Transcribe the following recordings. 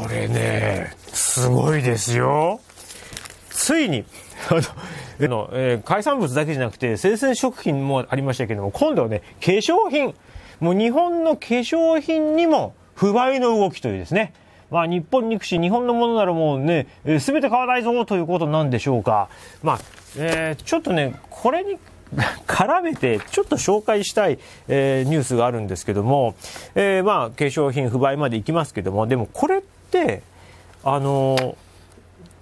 これね、すごいですよ。ついに、あの、えー、海産物だけじゃなくて、生鮮食品もありましたけども、今度はね、化粧品。もう日本の化粧品にも不買の動きというですね。まあ日本に行くし、日本のものならもうね、す、えー、べ、て買わないぞということなんでしょうか。まあ、えー、ちょっとね、これに 絡めてちょっと紹介したい、えー、ニュースがあるんですけども、えー、まあ化粧品不買まで行きますけども、でもこれって、あの、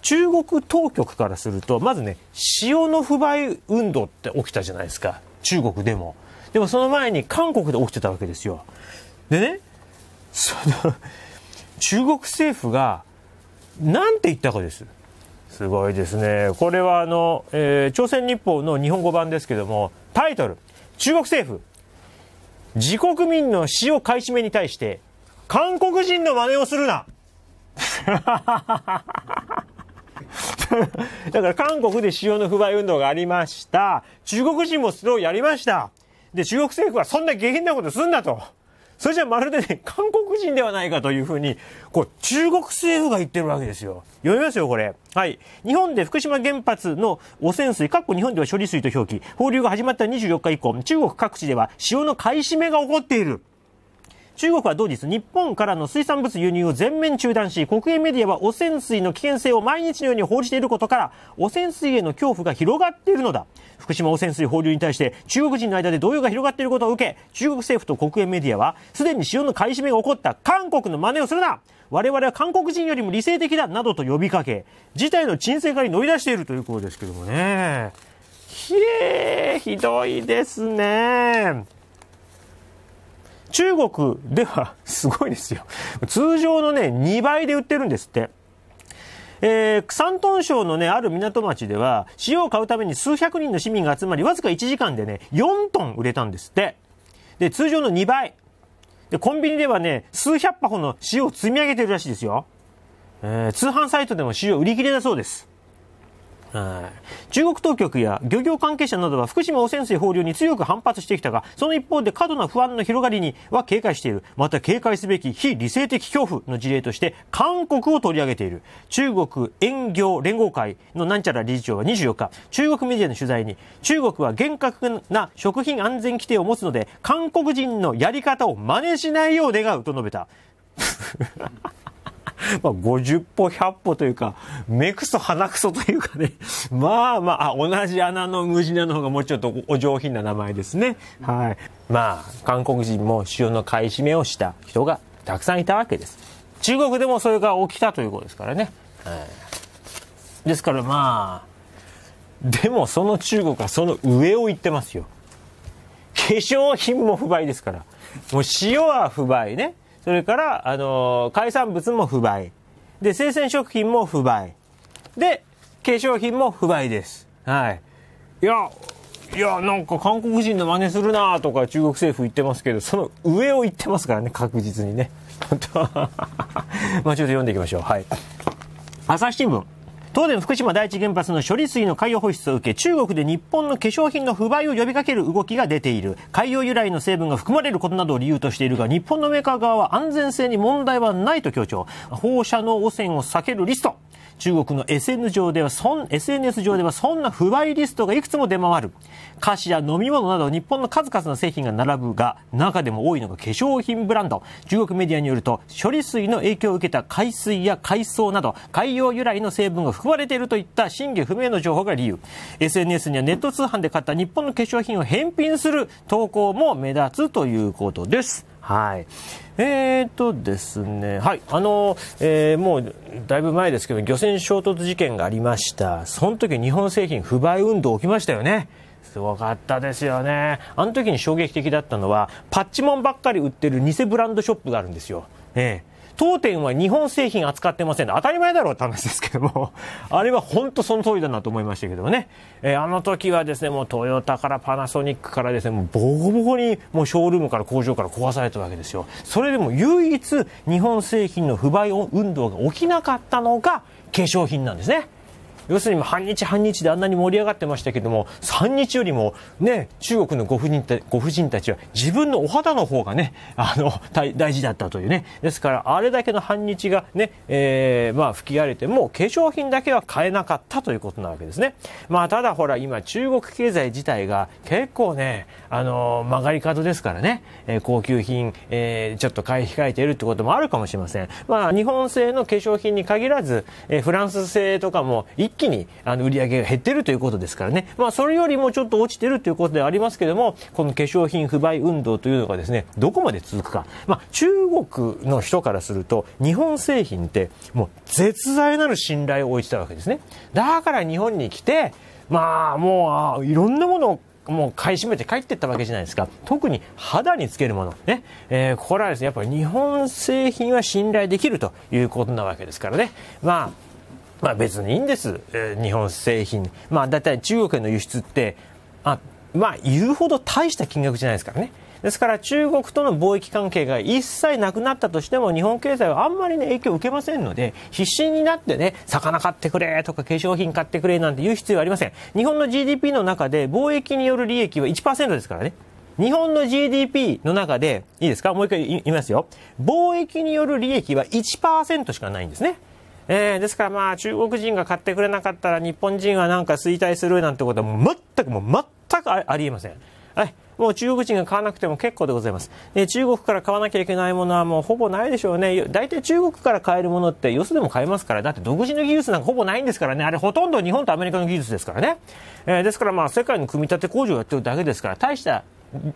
中国当局からすると、まずね、塩の不買運動って起きたじゃないですか。中国でも。でもその前に韓国で起きてたわけですよ。でね、その中国政府が、何て言ったかです。すごいですね。これはあの、えー、朝鮮日報の日本語版ですけども、タイトル、中国政府、自国民の塩買い占めに対して、韓国人の真似をするな だから韓国で塩の不買運動がありました。中国人もそれをやりました。で、中国政府はそんな下品なことすんなと。それじゃまるでね、韓国人ではないかというふうに、こう、中国政府が言ってるわけですよ。読みますよ、これ。はい。日本で福島原発の汚染水、かっこ日本では処理水と表記、放流が始まった24日以降、中国各地では塩の買い占めが起こっている。中国は同日、日本からの水産物輸入を全面中断し、国営メディアは汚染水の危険性を毎日のように報じていることから、汚染水への恐怖が広がっているのだ。福島汚染水放流に対して、中国人の間で動揺が広がっていることを受け、中国政府と国営メディアは、すでに塩の買い占めが起こった韓国の真似をするな我々は韓国人よりも理性的だなどと呼びかけ、事態の沈静化に乗り出しているということですけどもね。ひえー、ひどいですね。中国ではすごいですよ。通常のね、2倍で売ってるんですって。えー、山東省のね、ある港町では、塩を買うために数百人の市民が集まり、わずか1時間でね、4トン売れたんですって。で、通常の2倍。で、コンビニではね、数百箱の塩を積み上げてるらしいですよ。えー、通販サイトでも塩売り切れだそうです。はい。中国当局や漁業関係者などは福島汚染水放流に強く反発してきたが、その一方で過度な不安の広がりには警戒している。また警戒すべき非理性的恐怖の事例として、韓国を取り上げている。中国遠業連合会のなんちゃら理事長は24日、中国メディアの取材に、中国は厳格な食品安全規定を持つので、韓国人のやり方を真似しないよう願うと述べた。まあ、50歩、100歩というか、目くそ、鼻くそというかね、まあまあ、同じ穴のムジナの方がもうちょっとお上品な名前ですね。はい。まあ、韓国人も塩の買い占めをした人がたくさんいたわけです。中国でもそれが起きたということですからね。はい、ですからまあ、でもその中国はその上を行ってますよ。化粧品も不買ですから。もう塩は不買ね。それから、あのー、海産物も不買。で、生鮮食品も不買。で、化粧品も不買です。はい。いや、いや、なんか韓国人の真似するなとか中国政府言ってますけど、その上を言ってますからね、確実にね。まあちょっと読んでいきましょう。はい。朝日新聞。東電福島第一原発の処理水の海洋放出を受け、中国で日本の化粧品の不買を呼びかける動きが出ている。海洋由来の成分が含まれることなどを理由としているが、日本のメーカー側は安全性に問題はないと強調。放射能汚染を避けるリスト中国の SN 上ではそん SNS 上ではそんな不買リストがいくつも出回る菓子や飲み物など日本の数々の製品が並ぶが中でも多いのが化粧品ブランド中国メディアによると処理水の影響を受けた海水や海藻など海洋由来の成分が含まれているといった真偽不明の情報が理由 SNS にはネット通販で買った日本の化粧品を返品する投稿も目立つということですはい。えー、っとですね、はい、あの、えー、もうだいぶ前ですけど、漁船衝突事件がありました。その時日本製品不買運動起きましたよね。すごかったですよね。あの時に衝撃的だったのは、パッチモンばっかり売ってる偽ブランドショップがあるんですよ。ええ当店は日本製品扱ってません当たり前だろうって話ですけども あれは本当その通りだなと思いましたけどね、えー、あの時はですね、もうトヨタからパナソニックからですね、もうボコボコにもうショールームから工場から壊されたわけですよ。それでも唯一日本製品の不買運動が起きなかったのが化粧品なんですね。要するに半日半日であんなに盛り上がってましたけども、3日よりもね、中国のご婦人ご婦人たちは自分のお肌の方がね、あの、大事だったというね。ですから、あれだけの半日がね、えー、まあ、吹き荒れても、化粧品だけは買えなかったということなわけですね。まあ、ただほら、今、中国経済自体が結構ね、あのー、曲がり角ですからね、えー、高級品、えー、ちょっと買い控えているってこともあるかもしれません。まあ、日本製の化粧品に限らず、えー、フランス製とかも一気にあの売り上げが減ってるということですからね、まあ、それよりもちょっと落ちてるということでありますけども、この化粧品不買運動というのがですね、どこまで続くか。まあ、中国の人からすると、日本製品ってもう絶大なる信頼を置いてたわけですね。だから日本に来て、まあ、もう、いろんなものをもう買い占めて帰ってったわけじゃないですか。特に肌につけるもの。ね。えー、これはですね、やっぱり日本製品は信頼できるということなわけですからね。まあ、まあ、別にいいんです、えー、日本製品、まあ、だいたい中国への輸出ってあ、まあ、言うほど大した金額じゃないですからね。ですから中国との貿易関係が一切なくなったとしても日本経済はあんまり、ね、影響を受けませんので必死になってね魚買ってくれとか化粧品買ってくれなんて言う必要はありません日本の GDP の中で貿易による利益は1%ですからね日本の GDP の中でいいですかもう一回言いますよ貿易による利益は1%しかないんですねえー、ですからまあ中国人が買ってくれなかったら日本人はなんか衰退するなんてことはもう全くもう全くありえません。はい。もう中国人が買わなくても結構でございます。で、中国から買わなきゃいけないものはもうほぼないでしょうね。大体中国から買えるものってよそでも買えますから。だって独自の技術なんかほぼないんですからね。あれほとんど日本とアメリカの技術ですからね。えー、ですからまあ世界の組み立て工場をやってるだけですから、大した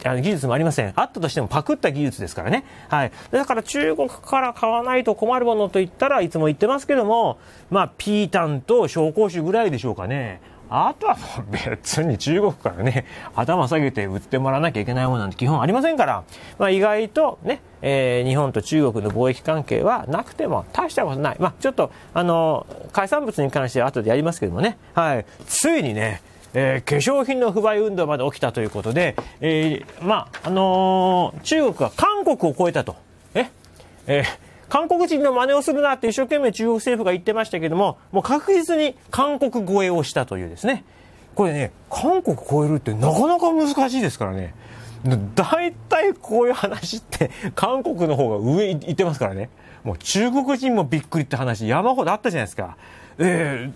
あの技術もありません。あったとしてもパクった技術ですからね。はい。だから中国から買わないと困るものと言ったらいつも言ってますけども、まあ、ピータンと紹興酒ぐらいでしょうかね。あとは別に中国からね、頭下げて売ってもらわなきゃいけないものなんて基本ありませんから、まあ意外とね、えー、日本と中国の貿易関係はなくても大したことない。まあちょっと、あの、海産物に関しては後でやりますけどもね、はい。ついにね、えー、化粧品の不買運動まで起きたということで、えー、まあ、あのー、中国は韓国を超えたと。ええ韓国人の真似をするなって一生懸命中国政府が言ってましたけども、もう確実に韓国超えをしたというですね。これね、韓国超えるってなかなか難しいですからね。大体こういう話って韓国の方が上行ってますからね。もう中国人もびっくりって話山ほどあったじゃないですか。え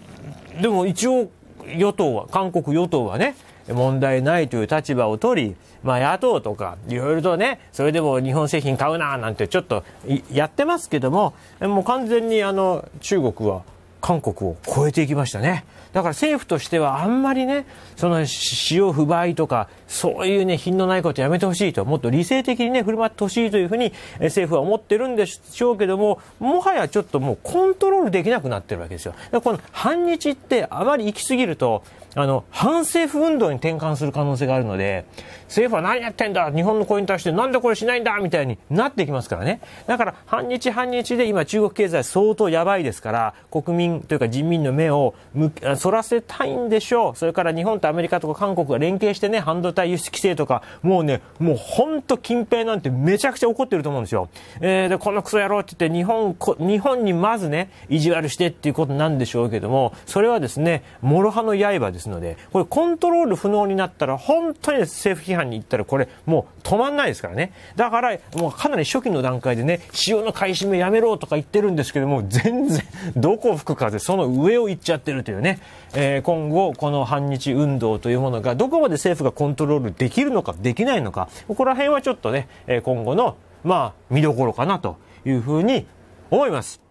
えー、でも一応与党は、韓国与党はね、問題ないという立場を取り、まあ野党とか、いろいろとね、それでも日本製品買うななんてちょっとやってますけども、もう完全にあの、中国は韓国を超えていきましたね。だから政府としてはあんまりね、その使用不買とか、そういうね、品のないことやめてほしいと、もっと理性的にね、振る舞ってほしいというふうに政府は思ってるんでしょうけども、もはやちょっともうコントロールできなくなってるわけですよ。だこの反日ってあまり行き過ぎると、あの、反政府運動に転換する可能性があるので、政府は何やってんだ日本の声に対してなんでこれしないんだみたいになってきますからね。だから、反日反日で今中国経済相当やばいですから、国民というか人民の目を向反らせたいんでしょう。それから日本とアメリカとか韓国が連携してね、半導体輸出規制とか、もうね、もうほんと近平なんてめちゃくちゃ怒ってると思うんですよ。えー、で、このクソ野郎って言って日本、日本にまずね、意地悪してっていうことなんでしょうけども、それはですね、諸刃の刃ですので、これコントロール不能になったら本当に政府批判間に行ったらこれもう止まんないですからね。だから、もうかなり初期の段階でね、使用の買い占めやめろとか言ってるんですけども、全然、どこ吹く風、その上を行っちゃってるというね、えー、今後、この反日運動というものが、どこまで政府がコントロールできるのか、できないのか、ここら辺はちょっとね、今後の、まあ、見どころかなというふうに思います。